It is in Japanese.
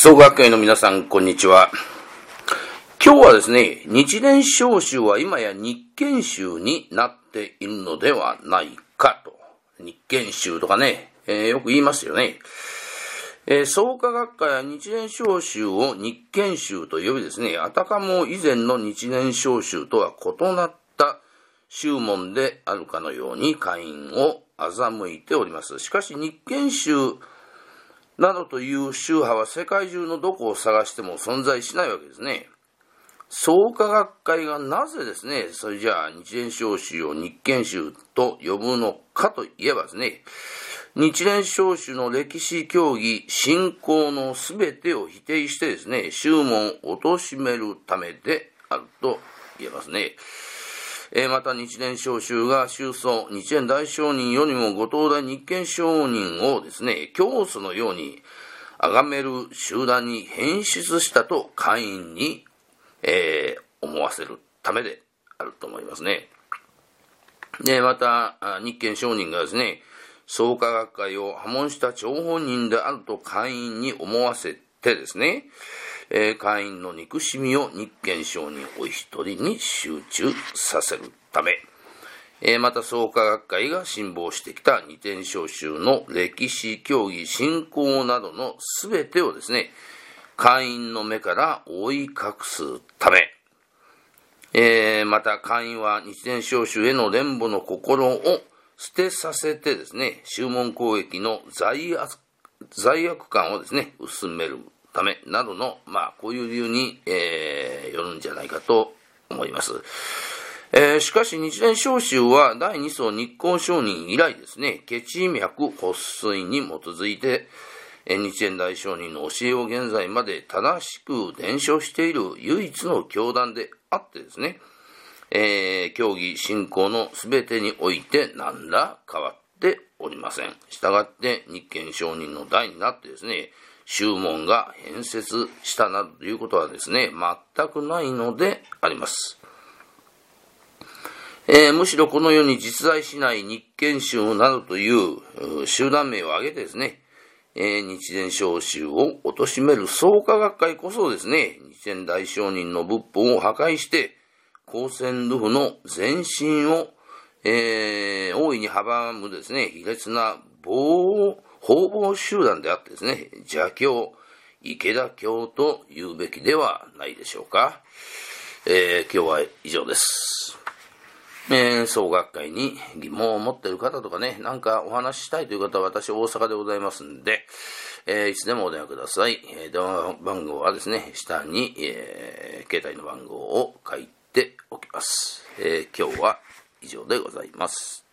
総学園の皆さん、こんにちは。今日はですね、日蓮召集は今や日研宗になっているのではないかと。日研宗とかね、えー、よく言いますよね。えー、創価学会は日蓮召集を日研宗と呼びですね、あたかも以前の日蓮召集とは異なった宗門であるかのように会員を欺いております。しかし日研宗などという宗派は世界中のどこを探しても存在しないわけですね。創価学会がなぜですね、それじゃあ日蓮召集を日研宗と呼ぶのかといえばですね、日蓮召集の歴史教義、信仰のすべてを否定してですね、宗門を貶めるためであると言えますね。えー、また日蓮召集が修僧、日蓮大商人よりも後藤大日賢商人をですね、教祖のように崇める集団に変質したと会員に、えー、思わせるためであると思いますね。で、また、日賢商人がですね、創価学会を破門した張本人であると会員に思わせてですね、えー、会員の憎しみを日賢商人お一人に集中させるため、えー、また創価学会が辛抱してきた二点召集の歴史、競技、信仰などの全てをですね、会員の目から覆い隠すため、えー、また会員は日蓮召集への連母の心を捨てさせてですね、注文攻撃の罪悪罪悪感をですね、薄めるためなどの、まあ、こういう理由に、えー、よるんじゃないかと思います。えー、しかし、日蓮召集は第2層日光承認以来ですね、血脈発水に基づいて、日蓮大商人の教えを現在まで正しく伝承している唯一の教団であってですね、えー、教義、信仰の全てにおいて何ら変わっておりません。したがって、日蓮商人の代になってですね、宗門が変節したなどということはですね、全くないのであります。えー、むしろこのように実在しない日研集などという集団名を挙げてですね、えー、日蓮召集を貶める創価学会こそですね、日蓮大商人の仏法を破壊して、高専ルフの前進を、えー、大いに阻むですね、卑劣な棒を工房集団であってですね、邪教、池田教と言うべきではないでしょうか。えー、今日は以上です。えー、総学会に疑問を持っている方とかね、なんかお話ししたいという方は私大阪でございますんで、えー、いつでもお電話ください。えー、電話番号はですね、下に、えー、携帯の番号を書いておきます。え今日は以上でございます。